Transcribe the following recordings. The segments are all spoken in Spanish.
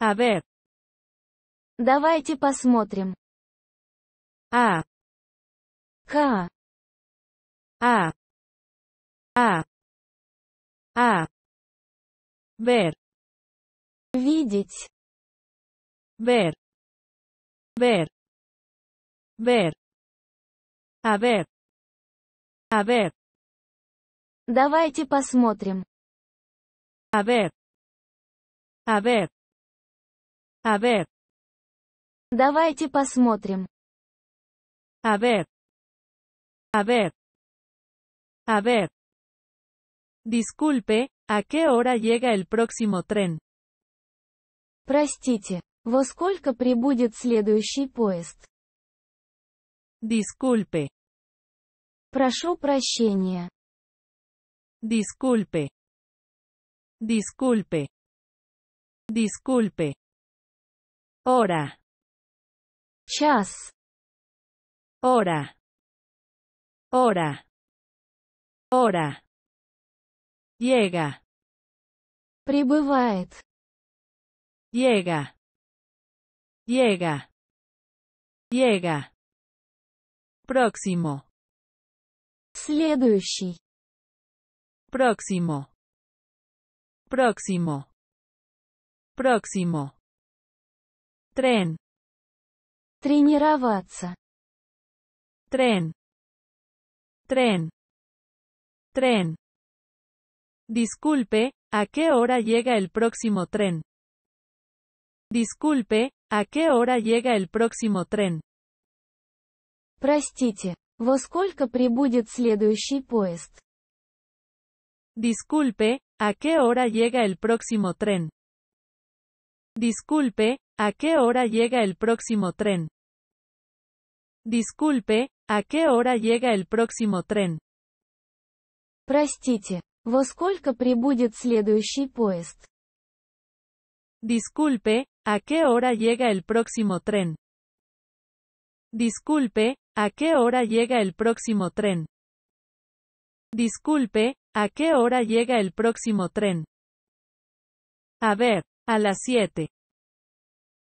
A а, ver. Давайте посмотрим. А. К. А. А. А. А. Ver. Видеть. Ver. Ver. Ver. A ver. A ver. Давайте посмотрим. A ver. A ver. A ver. Давайте посмотрим. A ver. A ver. A ver. Disculpe, ¿a qué hora llega el próximo tren? Простите, во сколько прибудет следующий поезд? Disculpe. Прошу прощения. Disculpe. Disculpe. Disculpe. hora chas, hora hora hora llega прибывает llega llega llega próximo следующий próximo próximo próximo tren tren tren tren Tren. Disculpe, ¿a qué hora llega el próximo tren? Disculpe, ¿a qué hora llega el próximo tren? Простите, во сколько прибудет следующий поезд? Disculpe, ¿a qué hora llega el próximo tren? Disculpe, ¿A qué hora llega el próximo tren? Disculpe, ¿a qué hora llega el próximo tren? Простите, во сколько прибудет следующий Disculpe, ¿a qué hora llega el próximo tren? Disculpe, ¿a qué hora llega el próximo tren? Disculpe, ¿a qué hora llega el próximo tren? A ver, a las 7.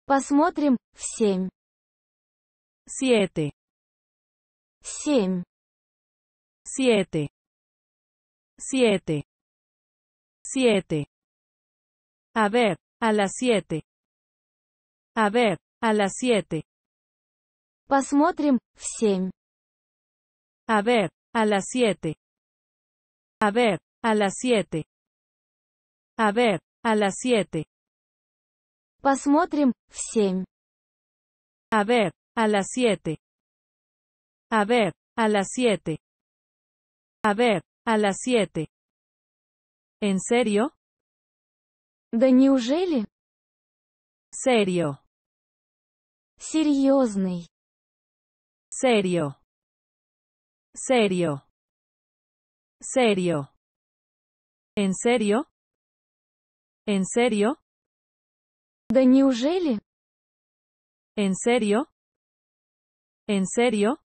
Посмотрим, Siete. Семь. Siete. Siete. Siete. A ver, a las siete. A ver, a las siete. Посмотрим, A ver, a las siete. A ver, a las siete. A ver, a las siete. Посмотрим, A ver, a las siete. A ver, a las siete. A ver, a las siete. ¿En serio? Да неужели? Serio. Серьезный. Serio. Serio. Serio. ¿En serio? ¿En serio? Да неужели? ¿En serio? ¿En serio?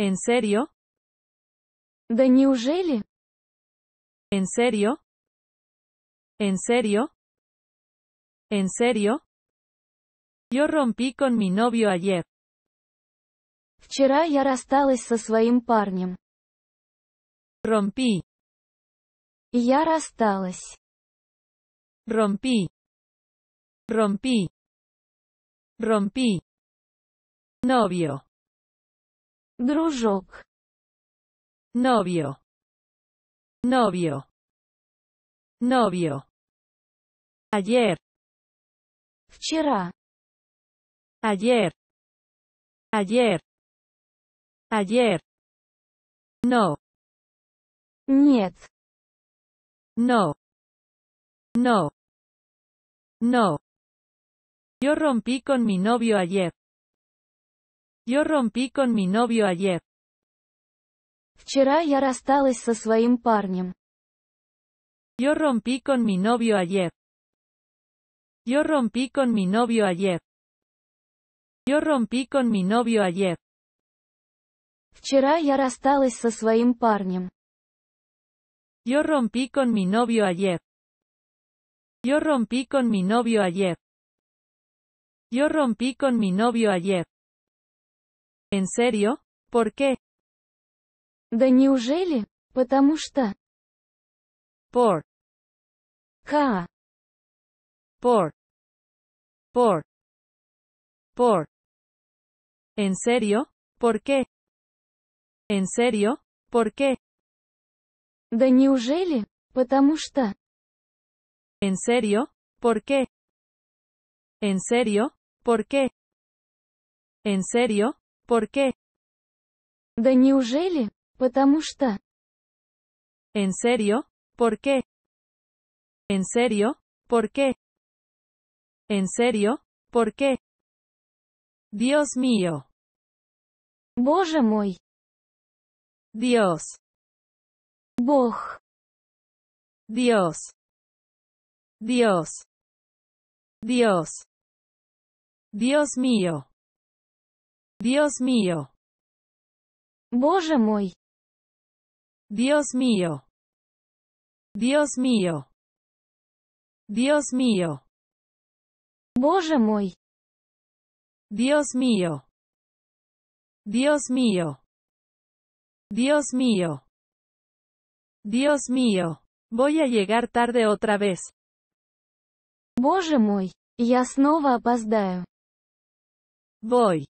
¿En serio? Да неужели? ¿En serio? ¿En serio? ¿En serio? Yo rompí con mi novio ayer. Вчера я рассталась со своим парнем. Rompí. Я рассталась. Rompí. Rompí. Rompí. Novio. Дружок. Novio. Novio. Novio. Ayer. Вчера. Ayer. Ayer. Ayer. No. Нет. No. No. No. Yo rompí con mi novio ayer. Yo rompí con mi novio ayer. Вчера я рассталась со своим парнем. Yo rompí con mi novio ayer. Yo rompí con mi novio ayer. Yo rompí con mi novio ayer. Вчера я рассталась со своим парнем. Yo rompí con mi novio ayer. Yo rompí con mi novio ayer. Yo rompí con mi novio ayer. ¿En serio? ¿Por qué? Да неужели? Por. Por. Por. Por. ¿En serio? ¿Por qué? ¿En serio? ¿Por qué? De ¿En serio? ¿Por qué? ¿En serio? ¿Por qué? ¿En serio? ¿Por qué? Да неужели? Потому ¿En serio? ¿Por qué? ¿En serio? ¿Por qué? ¿En serio? ¿Por qué? Dios mío. Боже мой. Dios. Бог. Dios. Dios. Dios. Dios mío. Dios mío. Боже мой. Dios mío. Dios mío. Dios mío. Боже мой. Dios mío. Dios mío. Dios mío. Dios mío. Voy a llegar tarde otra vez. Боже мой, я снова опоздаю. Voy.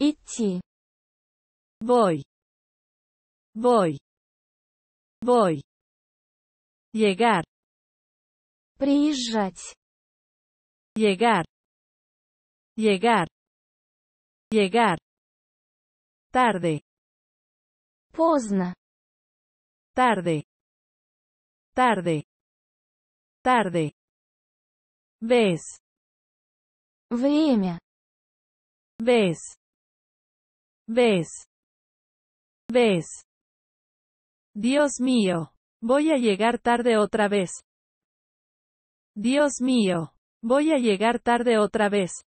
Itchi. Voy. Voy. Voy. Llegar. Приезжать. Llegar. Llegar. Llegar. Tarde. Поздно. Tarde. Tarde. Tarde. Ves. Время ves ves ves Dios mío, voy a llegar tarde otra vez. Dios mío, voy a llegar tarde otra vez.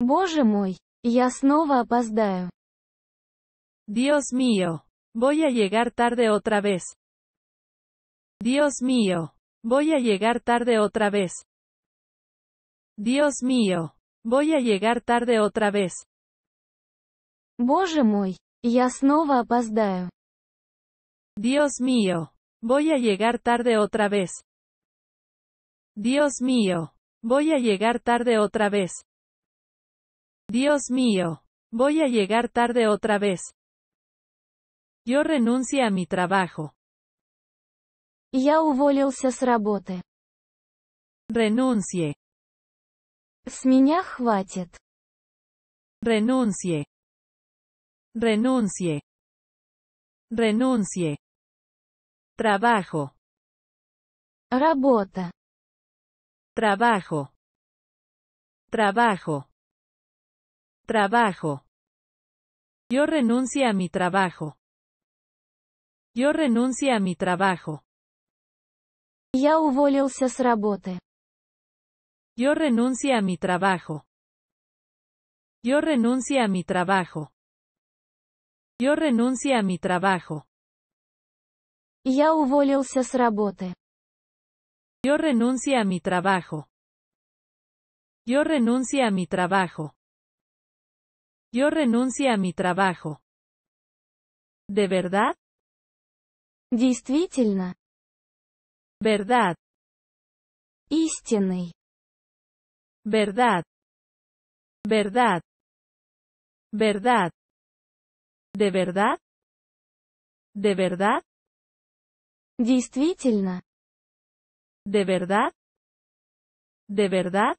Боже мой, я снова опоздаю. Dios mío, voy a llegar tarde otra vez. Dios mío, voy a llegar tarde otra vez. Dios mío, Voy a llegar tarde otra vez. Dios mío, voy a llegar tarde otra vez. Dios mío, voy a llegar tarde otra vez. Dios mío, voy a llegar tarde otra vez. Yo renuncio a mi trabajo. Ya уволился Renuncie. С меня хватит. Renuncie. Renuncie. Renuncie. Trabajo. Работа. Trabajo. Trabajo. Trabajo. Yo renuncio a mi trabajo. Yo renuncio a mi trabajo. Я уволился с работы. Yo renuncio a mi trabajo. Yo renuncio a mi trabajo. Yo renuncio a mi trabajo. Ya уволился с Yo renuncio a mi trabajo. Yo renuncio a mi trabajo. Yo renuncio a mi trabajo. ¿De verdad? Действительно. Verdad verdad, verdad, verdad, de verdad, de verdad, действительно, de verdad, de verdad,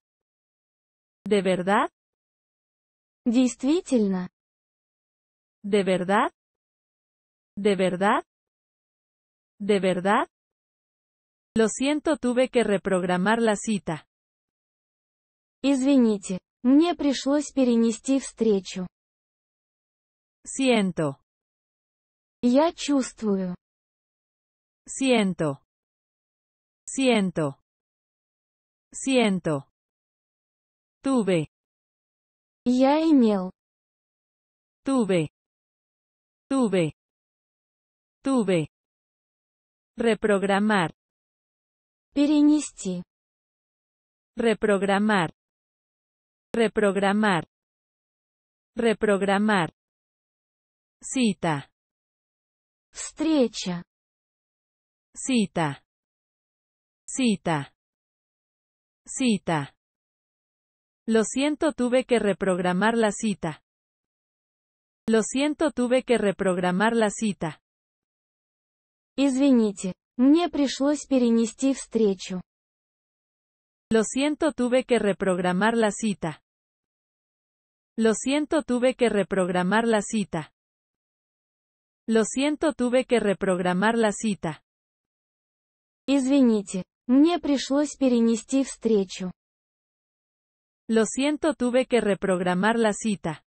de verdad, действительно, de verdad, de verdad, de verdad. Lo siento, tuve que reprogramar la cita. Извините, мне пришлось перенести встречу. Siento. Я чувствую. Siento. Siento. Siento. Tuve. Я имел. Tuve. Tuve. Tuve. Reprogramar. Перенести. Reprogramar. Reprogramar. Reprogramar. Cita. Встреча. Cita. Cita. Cita. Lo siento tuve que reprogramar la cita. Lo siento tuve que reprogramar la cita. Извините, мне пришлось перенести встречу. Lo siento tuve que reprogramar la cita. Lo siento tuve que reprogramar la cita. Lo siento tuve que reprogramar la cita. Извините, мне пришлось перенести встречу. Lo siento tuve que reprogramar la cita.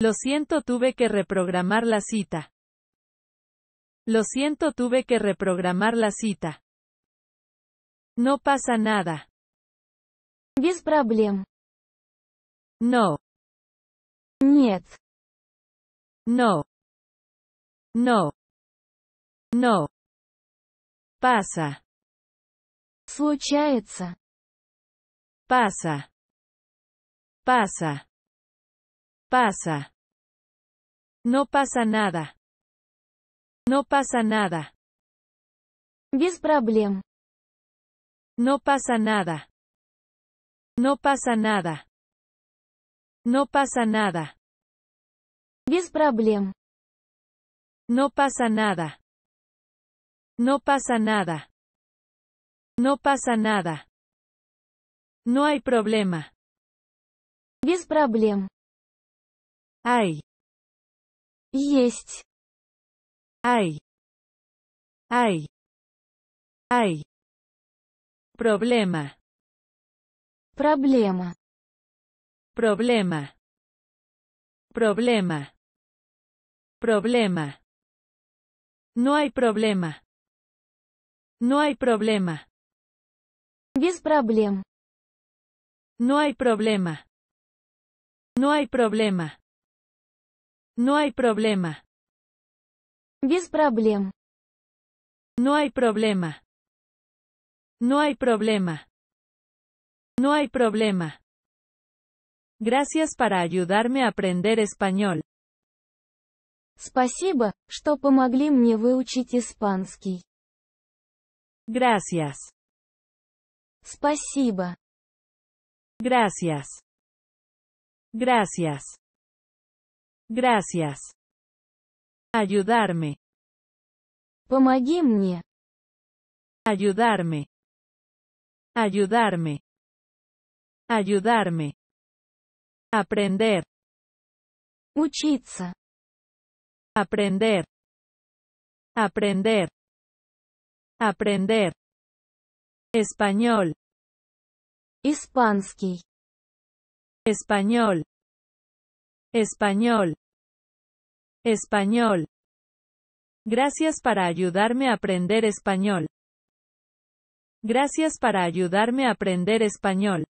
Lo siento tuve que reprogramar la cita. Lo siento tuve que reprogramar la cita. No pasa nada. Без проблем. No. Нет. No. No. No. Pasa. Случается. Pasa. Pasa. Pasa. No pasa nada. No pasa nada. Без проблем. No pasa nada. No pasa nada. No pasa nada. Без проблем. No pasa nada. No pasa nada. No pasa nada. No hay problema. Без проблем. Hay. Есть. Ay. Hay. Hay. Problema. Problema. Problema. Problema. Problema. No hay problema. No hay problema. Без No hay problema. No hay problema. No hay problema. Без No hay problema. No hay problema. No hay problema. Gracias para ayudarme a aprender español. Спасибо, что помогли выучить испанский. Gracias. Спасибо. Gracias. Gracias. Gracias. Ayudarme. Ayudarme ayudarme, ayudarme, aprender, учиться, aprender, aprender, aprender, español, Hispansky. español, español, español. Gracias para ayudarme a aprender español. Gracias para ayudarme a aprender español.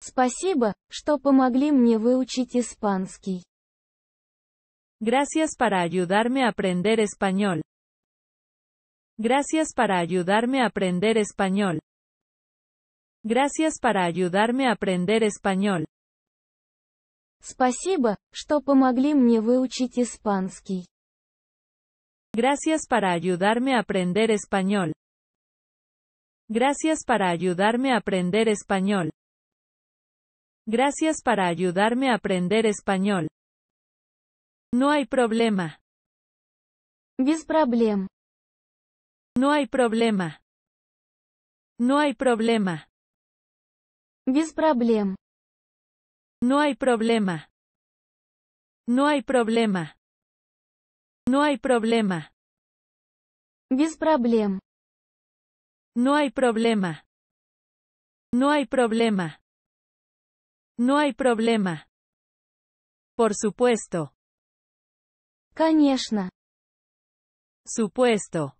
Спасибо, что мне выучить Gracias para ayudarme a aprender español. Gracias para ayudarme a aprender español. Gracias para ayudarme a aprender español. Gracias para ayudarme a aprender español. Gracias para ayudarme a aprender español. Gracias para ayudarme a aprender español. No hay problema. Без No hay problema. No hay problema. No hay problema. No hay problema. No hay problema. No hay problema. No hay problema. No hay problema. Por supuesto. Конечно. Supuesto.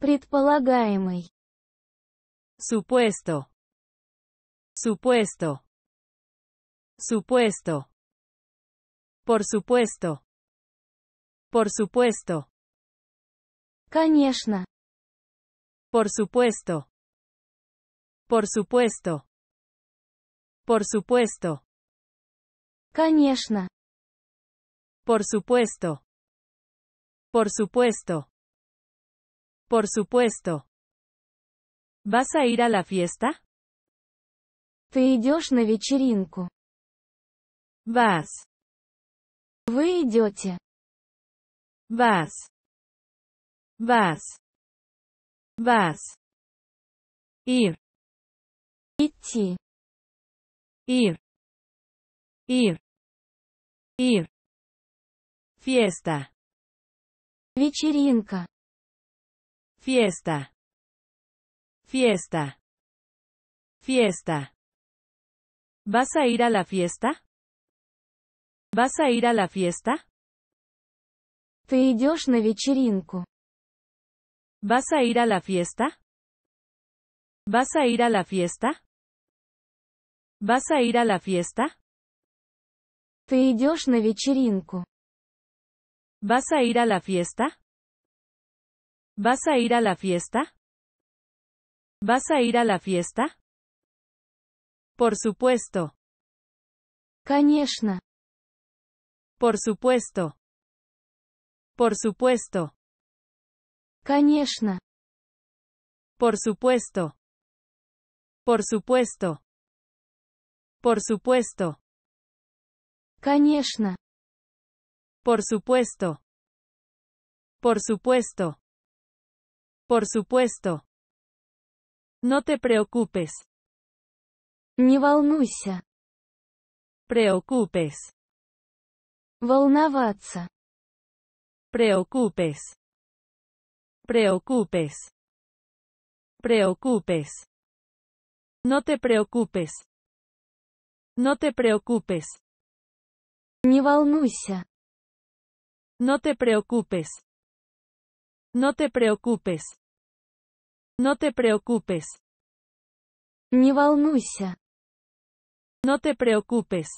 Предполагаемый. Supuesto. Supuesto. Supuesto. Por supuesto. Por supuesto. Конечно. Por supuesto. Por supuesto. Por supuesto. Конечно. Por supuesto. Por supuesto. Por supuesto. ¿Vas a ir a la fiesta? Ты идешь на вечеринку. Vas. Вы Vas. Vas. Vas. Ir. Ir. Ir. Ir. Fiesta. Вечеринка. Fiesta. Fiesta. Fiesta. ¿Vas a ir a la fiesta? ¿Vas a ir a la fiesta? Ты идешь на вечеринку. ¿Vas a ir a la fiesta? ¿Vas a ir a la fiesta? ¿Vas a ir a la fiesta? Te ¿Vas a ir a la fiesta? ¿Vas a ir a la fiesta? ¿Vas a ir a la fiesta? Por supuesto. Конечно. Por supuesto. Por supuesto. Конечно. Por supuesto. Por supuesto. Por supuesto. Конечно. Por supuesto. Por supuesto. Por supuesto. No te preocupes. Не волнуйся. Preocupes. Волноваться. Preocupes preocupes, preocupes. No te preocupes. No te preocupes. Не волнуйся. No te preocupes. No te preocupes. No te preocupes. Не волнуйся. No te preocupes.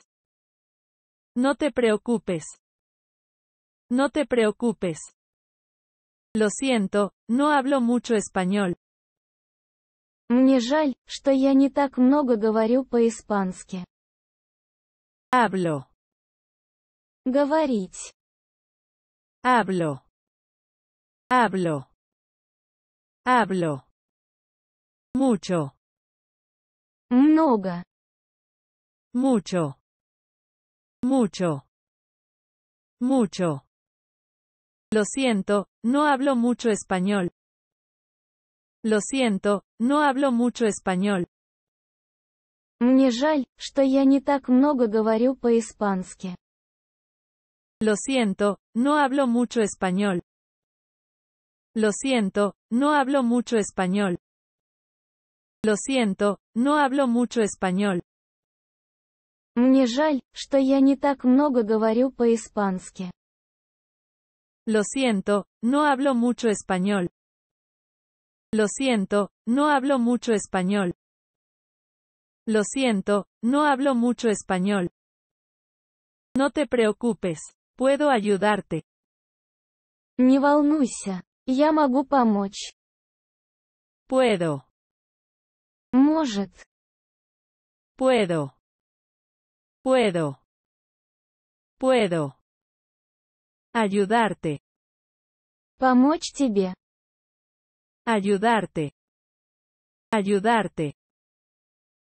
No te preocupes. No te preocupes. Lo siento, no hablo mucho español. Me жаль, что я не так много говорю по-испански. Hablo. Говорить. Hablo. Hablo. Hablo. Mucho. Много. Mucho. Mucho. Mucho. Lo siento, no hablo mucho español. Lo siento, no hablo mucho español. Мне жаль, что я не так много говорю по-испански. Lo siento, no hablo mucho español. Lo siento, no hablo mucho español. Lo siento, no hablo mucho español. Мне жаль, что я не так много говорю по-испански. Lo siento, no hablo mucho español. Lo siento, no hablo mucho español. Lo siento, no hablo mucho español. No te preocupes, puedo ayudarte. Не волнуйся, я могу Puedo. Может. Puedo. Puedo. Puedo. Ayudarte. Помочь тебе. Ayudarte. Ayudarte.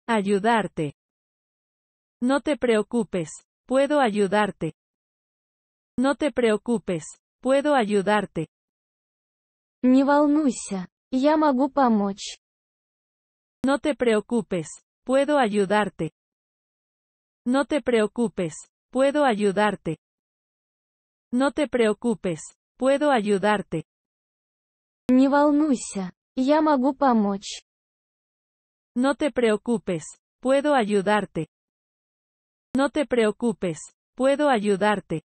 Ayudarte. No te preocupes. Puedo ayudarte. No te preocupes. Puedo ayudarte. Не волнуйся. Я могу помочь. No te preocupes. Puedo ayudarte. No te preocupes. Puedo ayudarte. No te preocupes. Puedo ayudarte. Не волнуйся. Я могу помочь. No te preocupes. Puedo ayudarte. No te preocupes. Puedo ayudarte.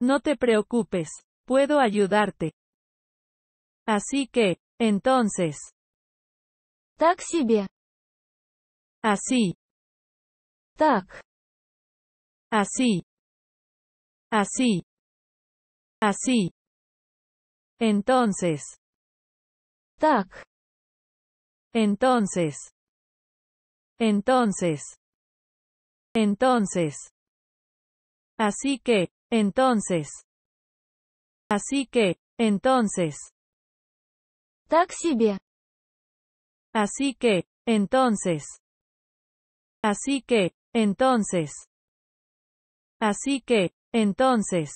No te preocupes. Puedo ayudarte. Así que, entonces. Так Así. Так. Así. Así. Así. Entonces. tak Entonces. Entonces. Entonces. Así que, entonces. Así que, entonces. tak себе. Así que, entonces. Así que, entonces. Así que, entonces.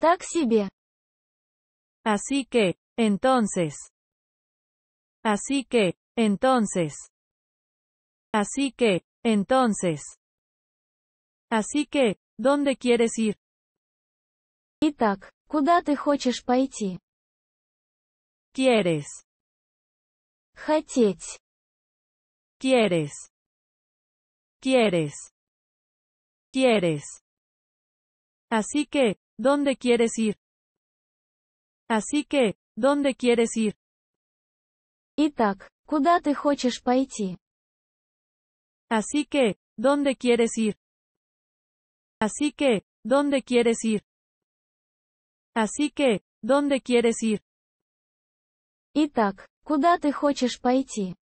Taxi Así que, entonces. Así que, entonces. Así que, entonces. Así que, ¿dónde quieres ir? Итак, куда ты хочешь пойти? Quieres. Хотеть. Quieres. Quieres. Quieres. Así que, ¿dónde quieres ir? Así que, ¿dónde quieres ir? Итак, куда ты хочешь пойти? Así que, ¿dónde quieres ir? Así que, ¿dónde quieres ir? Así que, ¿dónde quieres ir? Итак, куда ты хочешь пойти?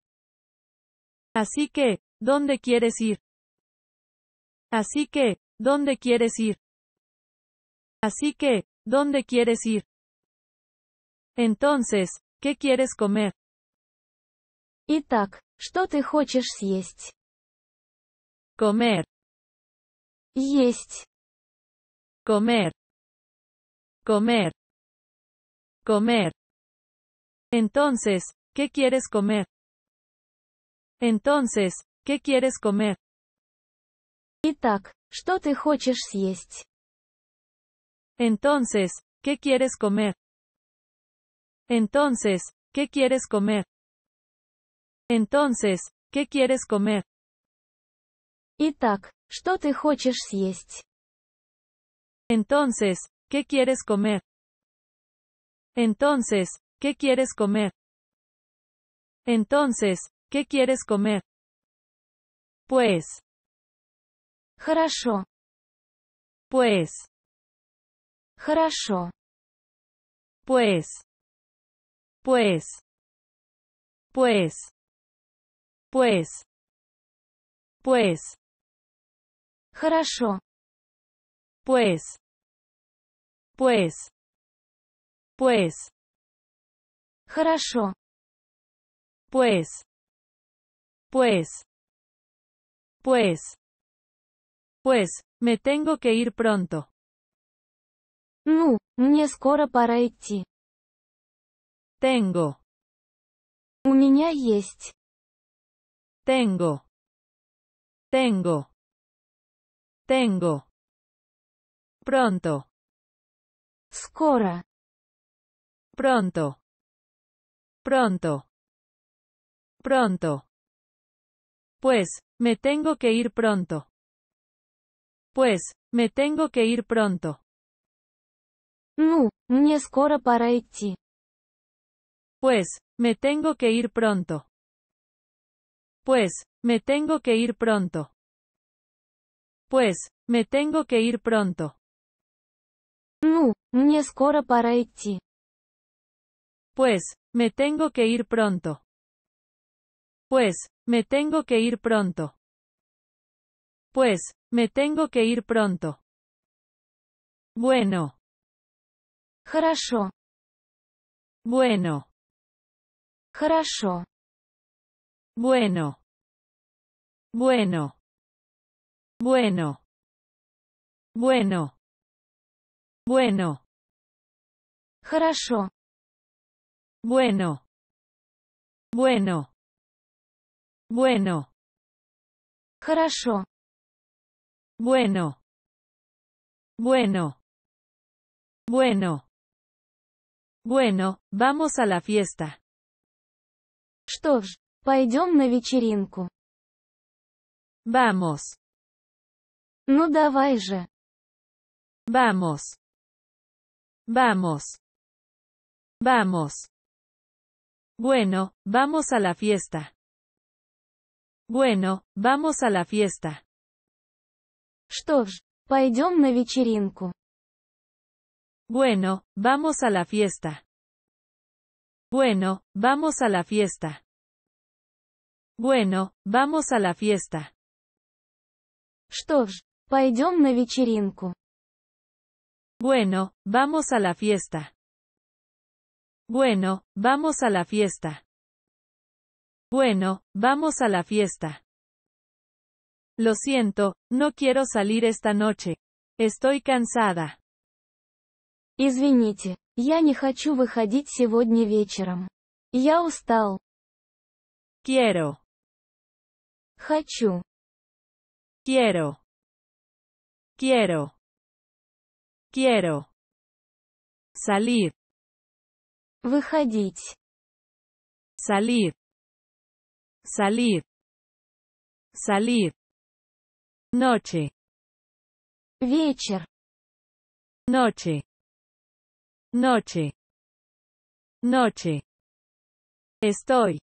Así que, ¿dónde quieres ir? Así que, ¿dónde quieres ir? Así que, ¿dónde quieres ir? Entonces, ¿qué quieres comer? Итак, что ты хочешь съесть? Comer. Есть. Comer. Comer. Comer. Entonces, ¿qué quieres comer? Entonces, ¿qué quieres comer? Итак, что ты хочешь съесть? Entonces, ¿qué quieres comer? Entonces, ¿qué quieres comer? Entonces, ¿qué quieres comer? Итак, что ты хочешь съесть? Entonces, ¿qué quieres comer? Entonces, ¿qué quieres comer? Entonces, ¿qué quieres comer? Pues. Хорошо. Pues. Хорошо. Pues. Pues. Pues. Pues. Pues. Хорошо. Pues. Pues. Pues. Pues. Pues. Pues. Pues, me tengo que ir pronto. Ну, мне скоро para Tengo. У меня есть. Tengo. Tengo. Tengo. Pronto. Escora. Pronto. Pronto. Pronto. Pues, me tengo que ir pronto. Pues, me tengo que ir pronto. Ну, мне скоро para идти. Pues, me tengo que ir pronto. Pues, me tengo que ir pronto. Pues, me tengo que ir pronto. Nu, мне скоро para идти. Pues, me tengo que ir pronto. Pues, me tengo que ir pronto. Pues, me tengo que ir pronto. Bueno. Хорошо. Bueno. Хорошо. Bueno. Bueno. Bueno. Bueno. Bueno. Хорошо. Bueno. Bueno. Bueno. Хорошо. Bueno. Bueno. Bueno. Bueno, vamos a la fiesta. Что ж, пойдем на вечеринку. Vamos. Ну давай же. Vamos. Vamos. Vamos. Bueno, vamos a la fiesta. Bueno, vamos a la fiesta. Что ж, пойдем на вечеринку. Bueno, vamos a la fiesta. Bueno, vamos a la fiesta. Bueno, vamos a la fiesta. Что ж, пойдем на вечеринку. Bueno, vamos a la fiesta. Bueno, vamos a la fiesta. Bueno, vamos a la fiesta. Lo siento, no quiero salir esta noche. Estoy cansada. Извините, я не хочу выходить сегодня вечером. Я устал. Quiero. Хочу. Quiero. Quiero. Quiero. Salir. Выходить. Salir. Salir. Salir. Noche. Вечер. Noche. Noche. Noche. Estoy.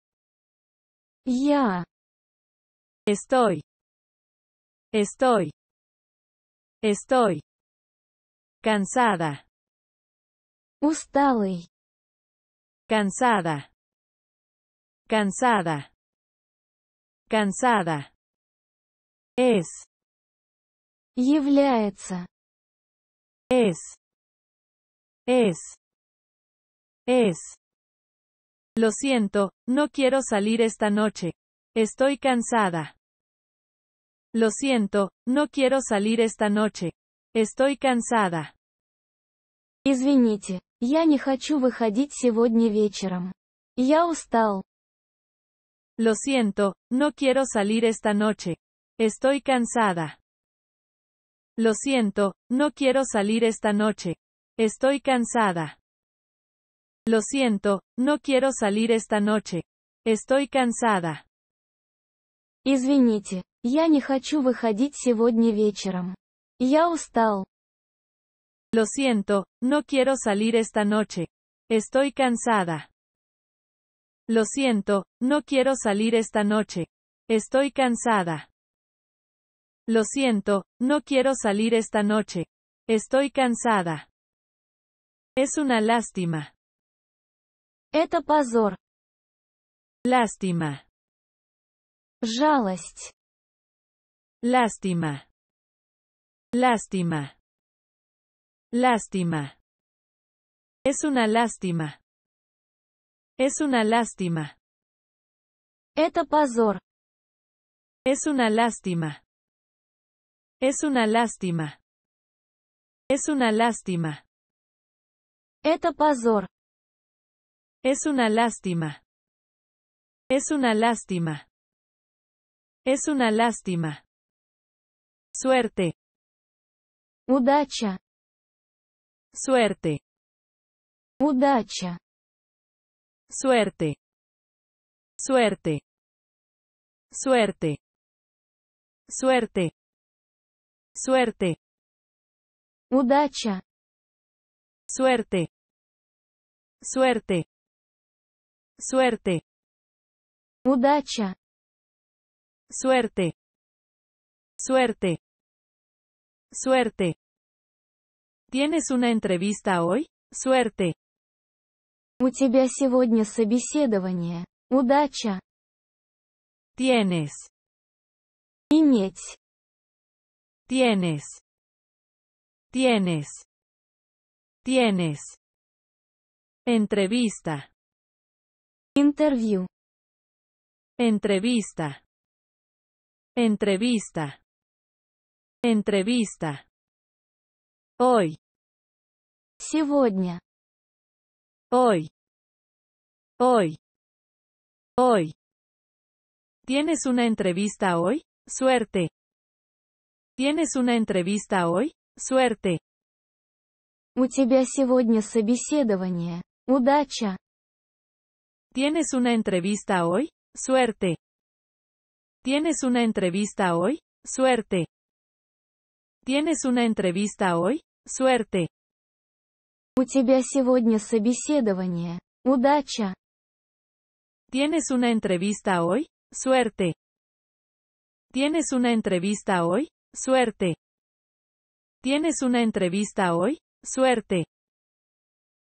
Ya. Estoy. Estoy. Estoy. Cansada. Усталый. Cansada. Cansada. Cansada. Es. Является. Es. Es. Es. Lo siento, no quiero salir esta noche. Estoy cansada. Lo siento, no quiero salir esta noche. Estoy cansada. Извините, я не хочу выходить сегодня вечером. Я устал. Lo siento, no quiero salir esta noche. Estoy cansada. Lo siento, no quiero salir esta noche. Estoy cansada. Lo siento, no quiero salir esta noche. Estoy cansada. Извините, я не хочу выходить сегодня вечером. Я устал. Lo siento, no quiero salir esta noche. Estoy cansada. Lo siento, no quiero salir esta noche. Estoy cansada. Lo siento, no quiero salir esta noche. Estoy cansada. Es una lástima. Это позор. Lástima. Жалость. Lástima. Lástima. Lástima. Es una lástima. Es una lástima. Это позор. Es una lástima. Es una lástima. Es una lástima. Это Es una lástima. Es una lástima. Es una lástima. Suerte. Udacha. Suerte. Udacha. Suerte. Suerte. Suerte. Suerte. Suerte. Suerte. Suerte. Suerte. Удача. Suerte. Suerte. Suerte. ¿Tienes una entrevista hoy? Suerte. У тебя сегодня собеседование. Удача. Tienes. Иметь. Tienes. Tienes. Tienes. Entrevista. Interview. Entrevista. Entrevista. Entrevista. Hoy. Сегодня. Hoy. Hoy. Hoy. ¿Tienes una entrevista hoy? Suerte. ¿Tienes una entrevista hoy? Suerte. У тебя сегодня собеседование. Удача. ¿Tienes una entrevista hoy? Suerte. ¿Tienes una entrevista hoy? Suerte. ¿Tienes una entrevista hoy? Suerte. ¿Tienes una entrevista hoy? Suerte. ¿Tienes una entrevista hoy? Suerte. ¿Tienes una entrevista hoy? Suerte.